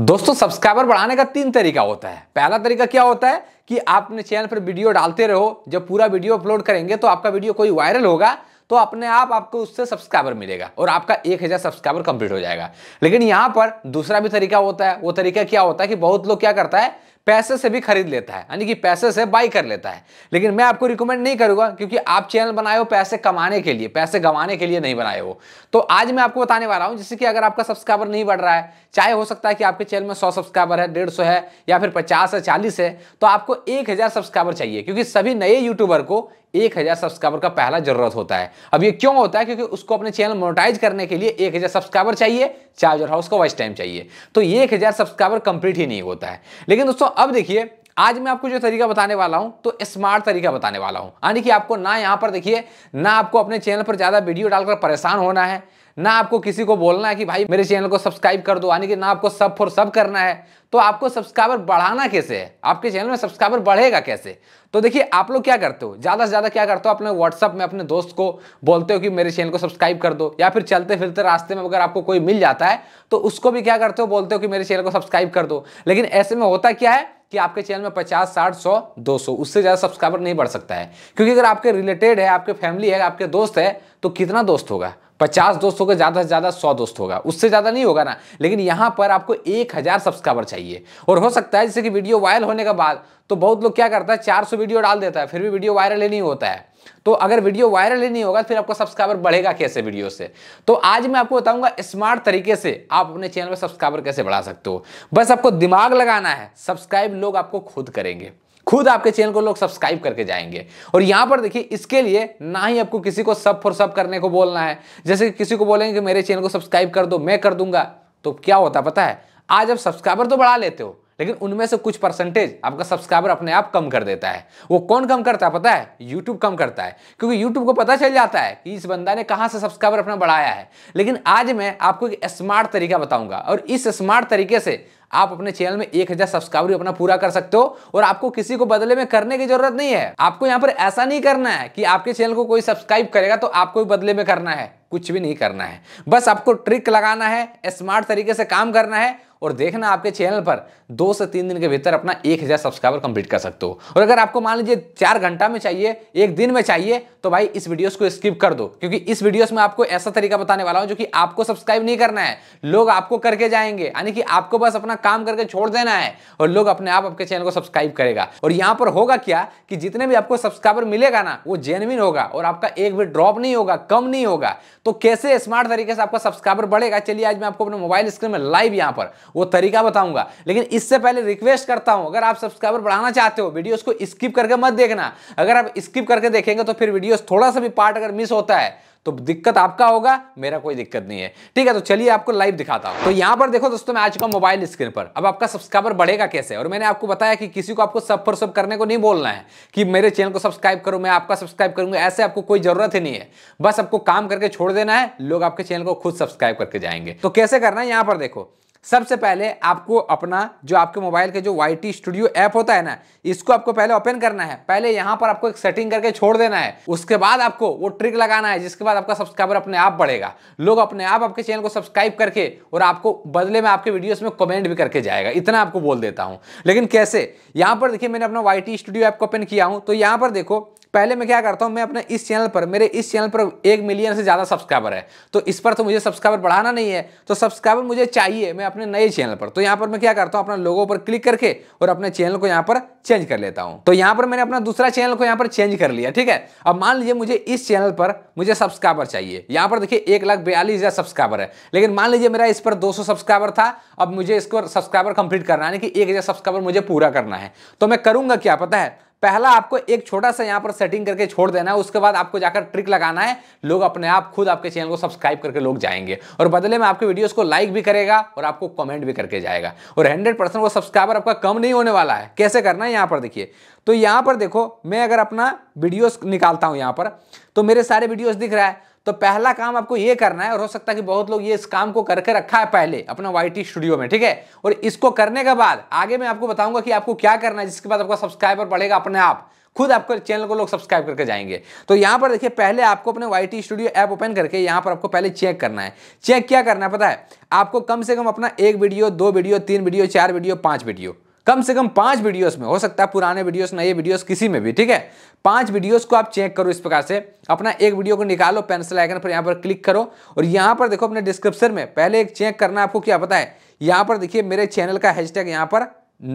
दोस्तों सब्सक्राइबर बढ़ाने का तीन तरीका होता है पहला तरीका क्या होता है कि आप अपने चैनल पर वीडियो डालते रहो जब पूरा वीडियो अपलोड करेंगे तो आपका वीडियो कोई वायरल होगा तो अपने आप आपको उससे सब्सक्राइबर मिलेगा और आपका एक हज़ार सब्सक्राइबर कंप्लीट हो जाएगा लेकिन यहां पर दूसरा भी तरीका होता है वो तरीका क्या होता है कि बहुत लोग क्या करता है पैसे से भी खरीद लेता है यानी कि पैसे से बाई कर लेता है लेकिन मैं आपको रिकमेंड नहीं करूंगा क्योंकि आप चैनल बनाए हो पैसे कमाने के लिए पैसे गंवाने के लिए नहीं बनाए हो तो आज मैं आपको बताने वाला हूं जैसे कि अगर आपका सब्सक्राइबर नहीं बढ़ रहा है चाहे हो सकता है कि आपके चैनल में सौ सब्सक्राइबर है डेढ़ है या फिर पचास है चालीस है तो आपको एक सब्सक्राइबर चाहिए क्योंकि सभी नए यूट्यूबर को एक हज़ार सब्सक्राइबर का पहला जरूरत होता है अब ये क्यों होता है क्योंकि उसको अपने चैनल मोनोटाइज करने के लिए एक हज़ार सब्सक्राइबर चाहिए चार्जर हाउस का वॉच टाइम चाहिए तो ये एक हज़ार सब्सक्राइबर कंप्लीट ही नहीं होता है लेकिन दोस्तों अब देखिए आज मैं आपको जो तरीका बताने वाला हूं तो स्मार्ट तरीका बताने वाला हूं यानी कि आपको ना यहां पर देखिए ना आपको अपने चैनल पर ज्यादा वीडियो डालकर परेशान होना है ना आपको किसी को बोलना है कि भाई मेरे चैनल को सब्सक्राइब कर दो यानी कि ना आपको सब फॉर सब करना है तो आपको सब्सक्राइबर बढ़ाना कैसे है आपके चैनल में सब्सक्राइबर बढ़ेगा कैसे तो देखिए आप लोग क्या करते हो ज़्यादा से ज़्यादा क्या करते हो अपने व्हाट्सअप में अपने दोस्त को बोलते हो कि मेरे चैनल को सब्सक्राइब कर दो या फिर चलते फिरते रास्ते में अगर आपको कोई मिल जाता है तो उसको भी क्या करते हो बोलते हो कि मेरे चैनल को सब्सक्राइब कर दो लेकिन ऐसे में होता क्या है कि आपके चैनल में पचास साठ सौ दो सौ उससे ज़्यादा सब्सक्राइबर नहीं बढ़ सकता है क्योंकि अगर आपके रिलेटेड है आपके फैमिली है आपके दोस्त है तो कितना दोस्त होगा पचास दोस्त होगा ज़्यादा से ज़्यादा सौ दोस्त होगा उससे ज़्यादा नहीं होगा ना लेकिन यहाँ पर आपको एक हज़ार सब्सक्राइबर चाहिए और हो सकता है जैसे कि वीडियो वायरल होने के बाद तो बहुत लोग क्या करता है चार सौ वीडियो डाल देता है फिर भी वीडियो वायरल ही नहीं होता है तो अगर वीडियो वायरल ही नहीं होगा फिर आपका सब्सक्राइबर बढ़ेगा कैसे वीडियो से तो आज मैं आपको बताऊंगा स्मार्ट तरीके से आप अपने चैनल पर सब्सक्राइबर कैसे बढ़ा सकते हो बस आपको दिमाग लगाना है सब्सक्राइब लोग आपको खुद करेंगे खुद आपके चैनल को लोग सब्सक्राइब करके जाएंगे और यहां पर देखिए इसके लिए ना ही आपको किसी को सब फॉर सब करने को बोलना है जैसे कि किसी को बोलेंगे कि मेरे चैनल को सब्सक्राइब कर दो मैं कर दूंगा तो क्या होता पता है आज आप सब्सक्राइबर तो बढ़ा लेते हो लेकिन उनमें से कुछ परसेंटेज आपका सब्सक्राइबर अपने आप कम कर देता है वो कौन कम करता है पता है यूट्यूब कम करता है क्योंकि यूट्यूब को पता चल जाता है कि इस बंदा ने कहां से सब्सक्राइबर अपना बढ़ाया है लेकिन आज मैं आपको एक स्मार्ट तरीका बताऊंगा और इस स्मार्ट तरीके से आप अपने चैनल में एक हजार सब्सक्राइबर अपना पूरा कर सकते हो और आपको किसी को बदले में करने की जरूरत नहीं है आपको यहाँ पर ऐसा नहीं करना है कि आपके चैनल को कोई सब्सक्राइब करेगा तो आपको भी बदले में करना है कुछ भी नहीं करना है बस आपको ट्रिक लगाना है स्मार्ट तरीके से काम करना है और देखना आपके चैनल पर दो से तीन दिन के भीतर अपना एक हज़ार सब्सक्राइबर कंप्लीट कर सकते हो और अगर आपको मान लीजिए चार घंटा में चाहिए एक दिन में चाहिए तो भाई इस वीडियोस को स्किप कर दो क्योंकि इस वीडियोस में आपको ऐसा तरीका बताने वाला हूं जो कि आपको सब्सक्राइब नहीं करना है लोग आपको करके जाएंगे यानी कि आपको बस अपना काम करके छोड़ देना है और लोग अपने आप आपके चैनल को सब्सक्राइब करेगा और यहाँ पर होगा क्या कि जितने भी आपको सब्सक्राइबर मिलेगा ना वो जेनविन होगा और आपका एक भी ड्रॉप नहीं होगा कम नहीं होगा तो कैसे स्मार्ट तरीके से आपका सब्सक्राइबर बढ़ेगा चलिए आज मैं आपको अपने मोबाइल स्क्रीन में लाइव यहाँ पर वो तरीका बताऊंगा लेकिन इससे पहले रिक्वेस्ट करता हूं अगर आप सब्सक्राइबर बढ़ाना चाहते हो वीडियोस को स्किप करके मत देखना अगर आप स्किप करके देखेंगे तो फिर वीडियोस थोड़ा सा भी पार्ट अगर मिस होता है तो दिक्कत आपका होगा मेरा कोई दिक्कत नहीं है ठीक है तो चलिए आपको लाइव दिखाता हूं तो यहां पर देखो दोस्तों मैं आ चुका हूं मोबाइल स्क्रीन पर अब आपका सब्सक्राइबर बढ़ेगा कैसे और मैंने आपको बताया कि किसी को आपको सब पर सब करने को नहीं बोलना है कि मेरे चैनल को सब्सक्राइब करो मैं आपका सब्सक्राइब करूंगा ऐसे आपको कोई जरूरत ही नहीं है बस आपको काम करके छोड़ देना है लोग आपके चैनल को खुद सब्सक्राइब करके जाएंगे तो कैसे करना है यहां पर देखो सबसे पहले आपको अपना जो आपके मोबाइल के जो वाई टी स्टूडियो ऐप होता है ना इसको आपको पहले ओपन करना है पहले यहाँ पर आपको एक सेटिंग करके छोड़ देना है उसके बाद आपको वो ट्रिक लगाना है जिसके बाद आपका सब्सक्राइबर अपने आप बढ़ेगा लोग अपने आप आपके चैनल को सब्सक्राइब करके और आपको बदले में आपके वीडियोस में कमेंट भी करके जाएगा इतना आपको बोल देता हूँ लेकिन कैसे यहाँ पर देखिए मैंने अपना वाई स्टूडियो ऐप को ओपन किया हूँ तो यहाँ पर देखो पहले मैं क्या करता हूँ मैं अपने इस चैनल पर मेरे इस चैनल पर एक मिलियन से ज़्यादा सब्सक्राइबर है तो इस पर तो मुझे सब्सक्राइबर बढ़ाना नहीं है तो सब्सक्राइबर मुझे चाहिए मैं अपने नए चैनल पर तो यहाँ पर मैं क्या करता हूँ अपना लोगों पर क्लिक करके और अपने चैनल को यहाँ पर चेंज कर लेता हूँ तो यहाँ पर मैंने अपना दूसरा चैनल को यहाँ पर चेंज कर लिया ठीक है अब मान लीजिए मुझे इस चैनल पर मुझे सब्सक्राइबर चाहिए यहाँ पर देखिए एक लाख बयालीस हज़ार सब्सक्राइबर है लेकिन मान लीजिए मेरा इस पर दो सब्सक्राइबर था अब मुझे इसको सब्सक्राइबर कंप्लीट करना है कि एक सब्सक्राइबर मुझे पूरा करना है तो मैं करूँगा क्या पता है पहला आपको एक छोटा सा यहाँ पर सेटिंग करके छोड़ देना है उसके बाद आपको जाकर ट्रिक लगाना है लोग अपने आप खुद आपके चैनल को सब्सक्राइब करके लोग जाएंगे और बदले में आपके वीडियोस को लाइक भी करेगा और आपको कमेंट भी करके जाएगा और हंड्रेड परसेंट वो सब्सक्राइबर आपका कम नहीं होने वाला है कैसे करना है यहाँ पर देखिए तो यहाँ पर देखो मैं अगर अपना वीडियोस निकालता हूँ यहाँ पर तो मेरे सारे वीडियोज दिख रहा है तो पहला काम आपको ये करना है और हो सकता है कि बहुत लोग ये इस काम को करके रखा है पहले अपना वाई स्टूडियो में ठीक है और इसको करने के बाद आगे मैं आपको बताऊंगा कि आपको क्या करना है जिसके बाद आपका सब्सक्राइबर बढ़ेगा अपने आप खुद आपको चैनल को लोग सब्सक्राइब करके जाएंगे तो यहां पर देखिए पहले आपको अपने Y T studio app open करके यहां पर आपको पहले चेक करना है चेक क्या करना है पता है आपको कम से कम अपना एक वीडियो दो वीडियो तीन वीडियो चार वीडियो पांच वीडियो कम से कम पांच वीडियोस में हो सकता है पुराने वीडियोस नए वीडियोस किसी में भी ठीक है पांच वीडियोस को आप चेक करो इस प्रकार से अपना एक वीडियो को निकालो पेंसिल आइकन पर यहां पर क्लिक करो और यहां पर देखो अपने डिस्क्रिप्शन में पहले एक चेक करना आपको क्या पता है यहां पर देखिए मेरे चैनल का हैशटैग यहां पर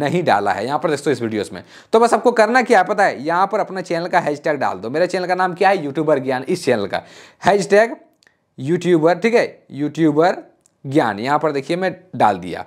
नहीं डाला है यहां पर देखो इस वीडियोस में तो बस आपको करना क्या पता है यहां पर अपना चैनल का हैशटैग डाल दो मेरे चैनल का नाम क्या है यूट्यूबर ज्ञान इस चैनल का हैशटैग यूट्यूबर ठीक है यूट्यूबर ज्ञान यहां पर देखिए मैं डाल दिया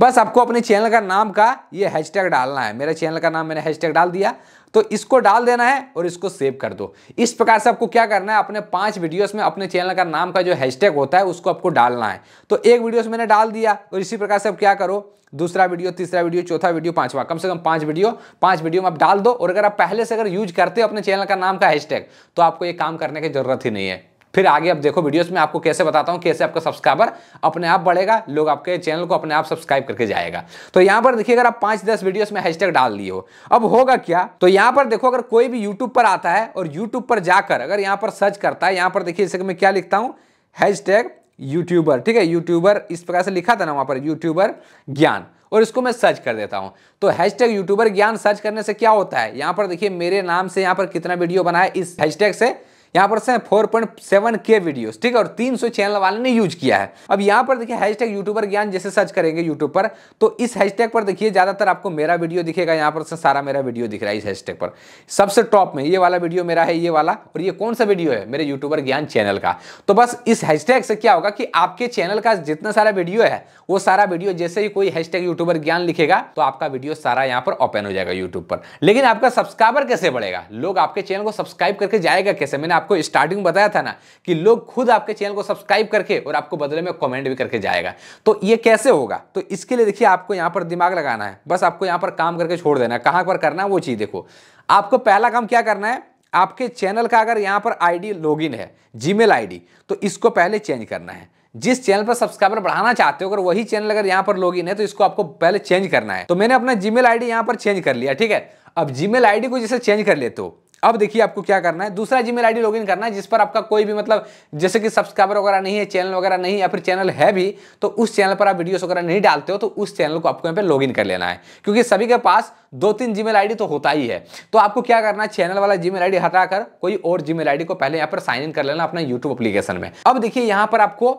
बस आपको अपने चैनल का नाम का ये हैशटैग डालना है मेरे चैनल का नाम मैंने हैशटैग डाल दिया तो इसको डाल देना है और इसको सेव कर दो इस प्रकार से आपको क्या करना है अपने पांच वीडियोस में अपने चैनल का नाम का जो हैशटैग होता है उसको आपको डालना है तो एक वीडियोस मैंने डाल दिया और इसी प्रकार से आप क्या करो दूसरा वीडियो तीसरा वीडियो चौथा वीडियो पांचवा कम से कम पांच वीडियो पांच वीडियो में आप डाल दो और अगर आप पहले से अगर यूज करते हो अपने चैनल का नाम का हैशटैग तो आपको ये काम करने की जरूरत ही नहीं है फिर आगे आप देखो वीडियोस में आपको कैसे बताता हूँ कैसे आपका सब्सक्राइबर अपने आप बढ़ेगा लोग आपके चैनल को अपने आप सब्सक्राइब करके जाएगा तो यहाँ पर देखिए अगर आप पाँच दस वीडियोस में हैशटैग डाल दिए हो अब होगा क्या तो यहाँ पर देखो अगर कोई भी यूट्यूब पर आता है और यूट्यूब पर जाकर अगर यहाँ पर सर्च करता है यहाँ पर देखिए जैसे मैं क्या लिखता हूँ हैशटैग यूट्यूबर ठीक है यूट्यूबर इस प्रकार से लिखा था ना वहाँ पर यूट्यूबर ज्ञान और इसको मैं सर्च कर देता हूँ तो हैशटैग यूट्यूबर ज्ञान सर्च करने से क्या होता है यहाँ पर देखिए मेरे नाम से यहाँ पर कितना वीडियो बना है इस हैशटैग से यहाँ पर से फोर पॉइंट सेवन के वीडियो ठीक है और तीन सौ चैनल वाले ने यूज किया है अब यहाँ पर देखिए हैशटैग यूट्यूबर ज्ञान जैसे सर्च करेंगे यूट्यूब पर तो इस हैशटैग पर देखिए ज़्यादातर आपको मेरा वीडियो दिखेगा यहाँ पर से सारा मेरा वीडियो दिख रहा है इस हैशटैग पर सबसे टॉप में ये वाला वीडियो मेरा है ये वाला और ये कौन सा वीडियो है मेरे यूट्यूबर ज्ञान चैनल का तो बस इस हैशटैग से क्या होगा कि आपके चैनल का जितना सारा वीडियो है वो सारा वीडियो जैसे ही कोई हैशटैग यूट्यूबर ज्ञान लिखेगा तो आपका वीडियो सारा यहाँ पर ओपन हो जाएगा यूट्यूब पर लेकिन आपका सब्सक्राइबर कैसे बढ़ेगा लोग आपके चैनल को सब्सक्राइब करके जाएगा कैसे मैंने आपको स्टार्टिंग बताया था ना कि लोग खुद आपके चैनल को सब्सक्राइब करके और आपको बदले में कमेंट भी करके जाएगा तो ये कैसे होगा तो इसके लिए देखिए आपको यहाँ पर दिमाग लगाना है बस आपको यहाँ पर काम करके छोड़ देना है कहाँ पर करना है वो चीज़ देखो आपको पहला काम क्या करना है आपके चैनल का अगर यहाँ पर आई आईडी लॉगिन है जीमेल आईडी तो इसको पहले चेंज करना है जिस चैनल पर सब्सक्राइबर बढ़ाना चाहते हो अगर वही चैनल अगर यहाँ पर लॉगिन है तो इसको आपको पहले चेंज करना है तो मैंने अपना जीमेल आईडी यहाँ पर चेंज कर लिया ठीक है अब जीमेल आईडी को जैसे चेंज कर लेते हो अब देखिए आपको क्या करना है दूसरा जीमेल आईडी लॉगिन करना है जिस पर आपका कोई भी मतलब जैसे कि सब्सक्राइबर वगैरह नहीं है चैनल वगैरह नहीं या फिर चैनल है भी तो उस चैनल पर आप वीडियोस वगैरह नहीं डालते हो तो उस चैनल को आपको यहाँ पे लॉगिन कर लेना है क्योंकि सभी के पास दो तीन जीमेल मेल तो होता ही है तो आपको क्या करना है चैनल वाला जीमेल मेल हटाकर कोई और जीमेल मेल को पहले यहाँ पर साइन इन कर लेना अपना यूट्यूब अप्लीकेशन में अब देखिए यहाँ पर आपको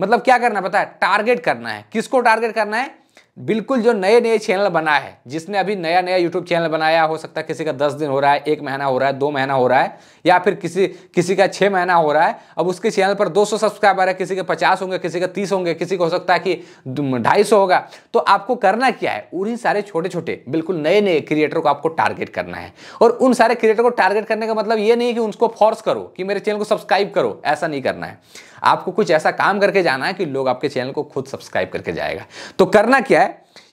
मतलब क्या करना पता है टारगेट करना है किसको टारगेट करना है बिल्कुल जो नए नए चैनल बना है जिसने अभी नया नया यूट्यूब चैनल बनाया हो सकता है किसी का दस दिन हो रहा है एक महीना हो रहा है दो महीना हो रहा है या फिर किसी किसी का छः महीना हो रहा है अब उसके चैनल पर 200 सब्सक्राइबर है किसी के 50 होंगे किसी के 30 होंगे किसी को हो सकता है कि ढाई होगा तो आपको करना क्या है उन्हीं सारे छोटे छोटे बिल्कुल नए नए क्रिएटर को आपको टारगेट करना है और उन सारे क्रिएटर को टारगेट करने का मतलब ये नहीं कि उनको फोर्स करो कि मेरे चैनल को सब्सक्राइब करो ऐसा नहीं करना है आपको कुछ ऐसा काम करके जाना है कि लोग आपके चैनल को खुद सब्सक्राइब करके जाएगा तो करना क्या है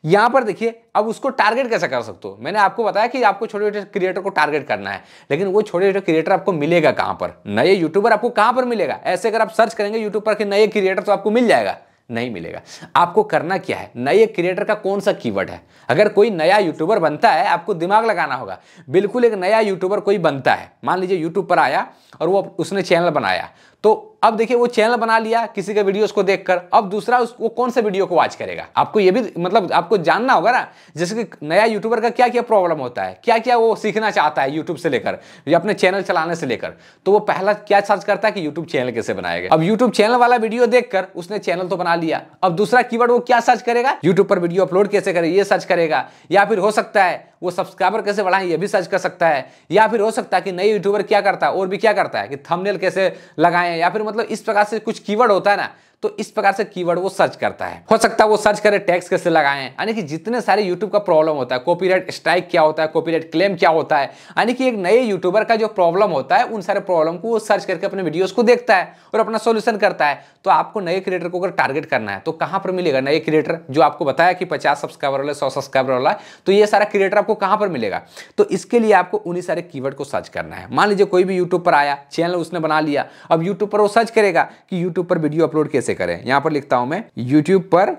यहां पर देखिए अब उसको टारगेट कैसे कर सकते हो मैंने आपको बताया कि आपको छोटे छोटे क्रिएटर को टारगेट करना है लेकिन वो छोटे छोटे क्रिएटर आपको मिलेगा कहां पर नए यूट्यूबर आपको कहां पर मिलेगा ऐसे अगर आप सर्च करेंगे यूट्यूब पर कि नए क्रिएटर तो आपको मिल जाएगा नहीं मिलेगा आपको करना क्या है नए क्रिएटर का कौन सा कीवर्ड है अगर कोई नया यूट्यूबर बनता है आपको दिमाग लगाना होगा बिल्कुल एक नया यूट्यूबर कोई बनता है मान लीजिए यूट्यूब पर आया और वो उसने चैनल बनाया तो अब देखिए वो चैनल बना लिया किसी के वीडियोस को देखकर अब दूसरा उस वो कौन से वीडियो को वॉच करेगा आपको ये भी मतलब आपको जानना होगा ना जैसे कि नया यूट्यूबर का क्या क्या प्रॉब्लम होता है क्या क्या वो सीखना चाहता है यूट्यूब से लेकर या अपने चैनल चलाने से लेकर तो वो पहला क्या सर्च करता है कि यूट्यूब चैनल कैसे बनाएगा अब यूट्यूब चैनल वाला वीडियो देखकर उसने चैनल तो बना लिया अब दूसरा की वो क्या सर्च करेगा यूट्यूब पर वीडियो अपलोड कैसे करे ये सर्च करेगा या फिर हो सकता है वो सब्सक्राइबर कैसे बढ़ाएं ये भी सर्च कर सकता है या फिर हो सकता है कि नए यूट्यूबर क्या करता है और भी क्या करता है कि थंबनेल कैसे लगाएं या फिर मतलब इस प्रकार से कुछ कीवर्ड होता है ना तो इस प्रकार से कीवर्ड वो सर्च करता है हो सकता है वो सर्च करे टैक्स कैसे लगाए यानी कि जितने सारे यूट्यूब का प्रॉब्लम होता है कॉपीराइट स्ट्राइक क्या होता है कॉपीराइट क्लेम क्या होता है यानी कि एक नए यूट्यूबर का जो प्रॉब्लम होता है उन सारे प्रॉब्लम को वो सर्च करके अपने वीडियोज को देखता है और अपना सोल्यूशन करता है तो आपको नए क्रिएटर को अगर टारगेट करना है तो कहां पर मिलेगा नए क्रिएटर जो आपको बताया कि पचास सब्सक्राइबर वाला सौ सब्सक्राइबर वाला तो ये सारा क्रिएटर आपको कहाँ पर मिलेगा तो इसके लिए आपको उन्हीं सारे कीवर्ड को सर्च करना है मान लीजिए कोई भी यूट्यूब पर आया चैनल उसने बना लिया अब यूट्यूब पर वो सर्च करेगा कि यूट्यूब पर वीडियो अपलोड कैसे कैसे करें यहां पर लिखता हूं मैं यूट्यूब पर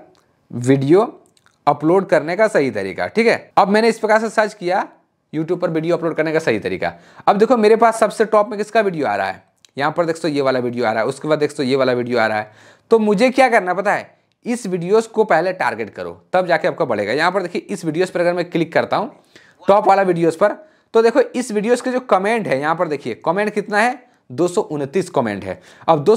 वीडियो अपलोड करने का सही तरीका ठीक है अब मैंने इस प्रकार से सर्च किया यूट्यूब पर वीडियो अपलोड करने का सही तरीका अब देखो मेरे पास सबसे टॉप में किसका वीडियो आ रहा है यहां पर देखो ये वाला वीडियो आ रहा है उसके बाद देखो ये वाला वीडियो आ रहा है तो मुझे क्या करना पता है इस वीडियोस को पहले टारगेट करो तब जाके आपका बढ़ेगा यहां पर देखिए इस वीडियोस पर अगर मैं क्लिक करता हूं टॉप वाला वीडियोस पर तो देखो इस वीडियोस के जो कमेंट है यहां पर देखिए कमेंट कितना है दो कमेंट है अब दो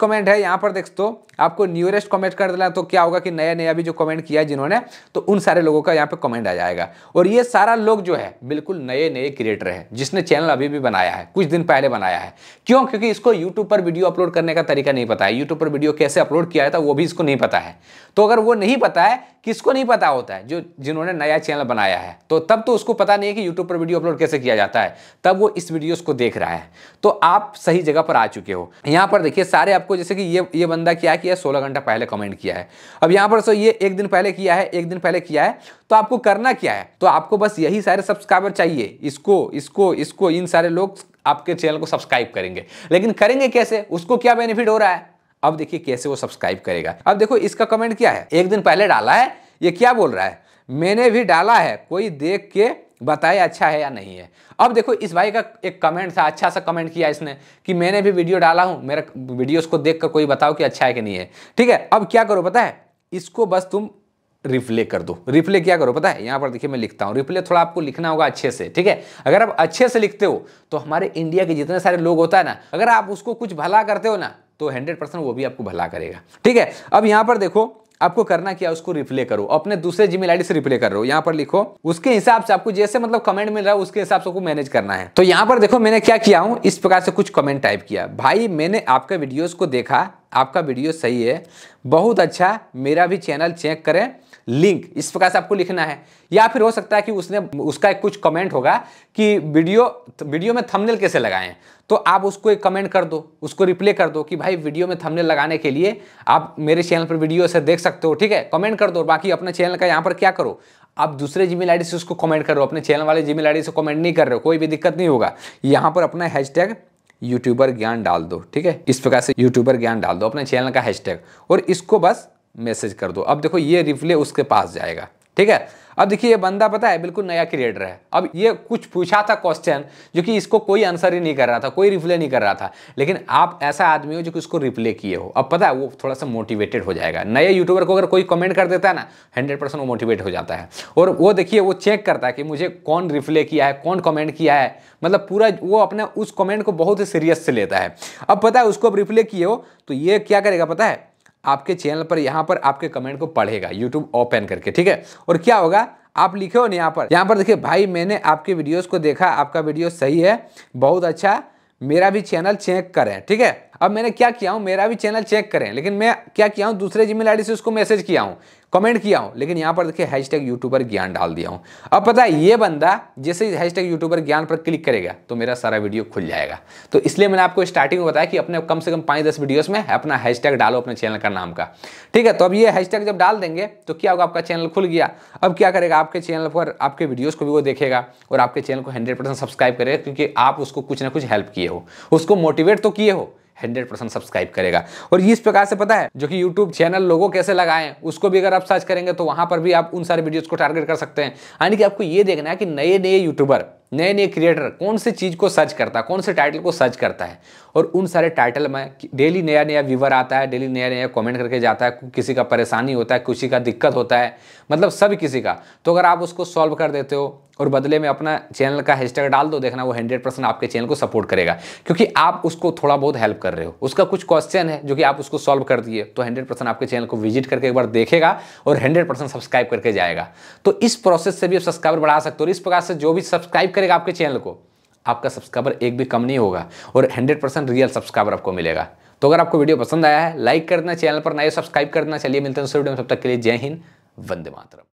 कमेंट है यहाँ पर देख दो तो आपको न्यूरेस्ट कमेंट कर देना तो क्या होगा कि नया नया भी जो कमेंट किया है जिन्होंने तो उन सारे लोगों का यहाँ पे कमेंट आ जाएगा और ये सारा लोग जो है बिल्कुल नए नए क्रिएटर है जिसने चैनल अभी भी बनाया है कुछ दिन पहले बनाया है क्यों क्योंकि इसको यूट्यूब पर वीडियो अपलोड करने का तरीका नहीं पता है यूट्यूब पर वीडियो कैसे अपलोड किया जाता है वो भी इसको नहीं पता है तो अगर वो नहीं पता है किसको नहीं पता होता है जो जिन्होंने नया चैनल बनाया है तो तब तो उसको पता नहीं है कि यूट्यूब पर वीडियो अपलोड कैसे किया जाता है तब वो इस वीडियोस को देख रहा है तो आप सही जगह पर आ चुके हो यहाँ पर देखिए सारे आपको जैसे कि ये ये बंदा क्या किया है सोलह घंटा पहले कमेंट किया है अब यहाँ पर सो ये एक दिन पहले किया है एक दिन पहले किया है तो आपको करना क्या है तो आपको बस यही सारे सब्सक्राइबर चाहिए इसको इसको इसको इन सारे लोग आपके चैनल को सब्सक्राइब करेंगे लेकिन करेंगे कैसे उसको क्या बेनिफिट हो रहा है अब देखिए कैसे वो सब्सक्राइब करेगा अब देखो इसका कमेंट क्या है एक दिन पहले डाला है ये क्या बोल रहा है मैंने भी डाला है कोई देख के बताए अच्छा है या नहीं है अब देखो इस भाई का एक कमेंट था अच्छा सा कमेंट किया इसने कि मैंने भी वीडियो डाला हूँ मेरा वीडियोस को देख कर कोई बताओ कि अच्छा है कि नहीं है ठीक है अब क्या करो पता है इसको बस तुम रिप्ले कर दो रिप्ले क्या करो पता है यहाँ पर देखिए मैं लिखता हूँ रिप्ले थोड़ा आपको लिखना होगा अच्छे से ठीक है अगर आप अच्छे से लिखते हो तो हमारे इंडिया के जितने सारे लोग होता है ना अगर आप उसको कुछ भला करते हो ना तो हंड्रेड परसेंट वो भी आपको भला करेगा ठीक है अब यहां पर देखो आपको करना क्या उसको रिप्ले करो अपने दूसरे जीमेल आईडी से रिप्ले कर रहे हो यहाँ पर लिखो उसके हिसाब से आपको जैसे मतलब कमेंट मिल रहा है उसके हिसाब से आपको मैनेज करना है तो यहाँ पर देखो मैंने क्या किया हूं इस प्रकार से कुछ कमेंट टाइप किया भाई मैंने आपका वीडियोस को देखा आपका वीडियो सही है बहुत अच्छा मेरा भी चैनल चेक करें लिंक इस प्रकार से आपको लिखना है या फिर हो सकता है कि उसने उसका एक कुछ कमेंट होगा कि वीडियो वीडियो में थंबनेल कैसे लगाएं तो आप उसको एक कमेंट कर दो उसको रिप्ले कर दो कि भाई वीडियो में थंबनेल लगाने के लिए आप मेरे चैनल पर वीडियो से देख सकते हो ठीक है कमेंट कर दो बाकी अपने चैनल का यहाँ पर क्या करो आप दूसरे जी मेल से उसको कमेंट करो अपने चैनल वाले जी मेल से कमेंट नहीं कर रहे हो कोई भी दिक्कत नहीं होगा यहाँ पर अपना हैशटैग यूट्यूबर ज्ञान डाल दो ठीक है इस प्रकार से यूट्यूबर ज्ञान डाल दो अपने चैनल का हैशटैग और इसको बस मैसेज कर दो अब देखो ये रिप्ले उसके पास जाएगा ठीक है अब देखिए ये बंदा पता है बिल्कुल नया क्रिएटर है अब ये कुछ पूछा था क्वेश्चन जो कि इसको कोई आंसर ही नहीं कर रहा था कोई रिप्ले नहीं कर रहा था लेकिन आप ऐसा आदमी हो जो कि उसको रिप्ले किए हो अब पता है वो थोड़ा सा मोटिवेटेड हो जाएगा नए यूट्यूबर को अगर कोई कमेंट कर देता है ना हंड्रेड परसेंट वो मोटिवेट हो जाता है और वो देखिए वो चेक करता है कि मुझे कौन रिप्ले किया है कौन कॉमेंट किया है मतलब पूरा वो अपने उस कॉमेंट को बहुत ही सीरियस से लेता है अब पता है उसको अब रिप्ले किए हो तो ये क्या करेगा पता है आपके चैनल पर यहाँ पर आपके कमेंट को पढ़ेगा यूट्यूब ओपन करके ठीक है और क्या होगा आप लिखे हो ना यहाँ पर यहाँ पर देखिए भाई मैंने आपके वीडियोस को देखा आपका वीडियो सही है बहुत अच्छा मेरा भी चैनल चेक करें ठीक है अब मैंने क्या किया हूँ मेरा भी चैनल चेक करें लेकिन मैं क्या किया हूँ दूसरे जीमेल आईडी से उसको मैसेज किया हूँ कमेंट किया हूँ लेकिन यहाँ पर देखिए हैशटैग यूट्यूबर ज्ञान डाल दिया हूँ अब पता है ये बंदा जैसे हैशटैग यूट्यूबर ज्ञान पर क्लिक करेगा तो मेरा सारा वीडियो खुल जाएगा तो इसलिए मैंने आपको स्टार्टिंग में बताया कि अपने कम से कम पाँच दस वीडियोस में अपना हैशटैग डालो अपने चैनल का नाम का ठीक है तो अब ये हैशटैग जब डाल देंगे तो क्या होगा आपका चैनल खुल गया अब क्या करेगा आपके चैनल पर आपके वीडियोज़ को भी वो देखेगा और आपके चैनल को हंड्रेड सब्सक्राइब करेगा क्योंकि आप उसको कुछ ना कुछ हेल्प किए हो उसको मोटिवेट तो किए हो हंड्रेड परसेंट सब्सक्राइब करेगा और इस प्रकार से पता है जो कि यूट्यूब चैनल लोगों कैसे लगाएं उसको भी अगर आप सर्च करेंगे तो वहां पर भी आप उन सारे वीडियोज को टारगेट कर सकते हैं यानी कि आपको ये देखना है कि नए नए यूट्यूबर नए नए क्रिएटर कौन से चीज़ को सर्च करता है कौन से टाइटल को सर्च करता है और उन सारे टाइटल में डेली नया नया व्यूवर आता है डेली नया नया कमेंट करके जाता है किसी का परेशानी होता है किसी का दिक्कत होता है मतलब सब किसी का तो अगर आप उसको सॉल्व कर देते हो और बदले में अपना चैनल का हैशटैग डाल दो देखना वो हंड्रेड परसेंट आपके चैनल को सपोर्ट करेगा क्योंकि आप उसको थोड़ा बहुत हेल्प कर रहे हो उसका कुछ क्वेश्चन है जो कि आप उसको सॉल्व कर दिए तो हंड्रेड परसेंट आपके चैनल को विजिट करके एक बार देखेगा और हंड्रेड परसेंट सब्सक्राइब करके जाएगा तो इस प्रोसेस से भी आप सब्सक्राइबर बढ़ा सकते हो और इस प्रकार से जो भी सब्सक्राइब करेगा आपके चैनल को आपका सब्सक्राइबर एक भी कम नहीं होगा और 100 परसेंट रियल सब्सक्राइबर आपको मिलेगा तो अगर आपको वीडियो पसंद आया है लाइक करना चैनल पर नए सब्सक्राइब करना चलिए मिलते हैं वीडियो में तब तक के लिए जय हिंद वंदे मातरम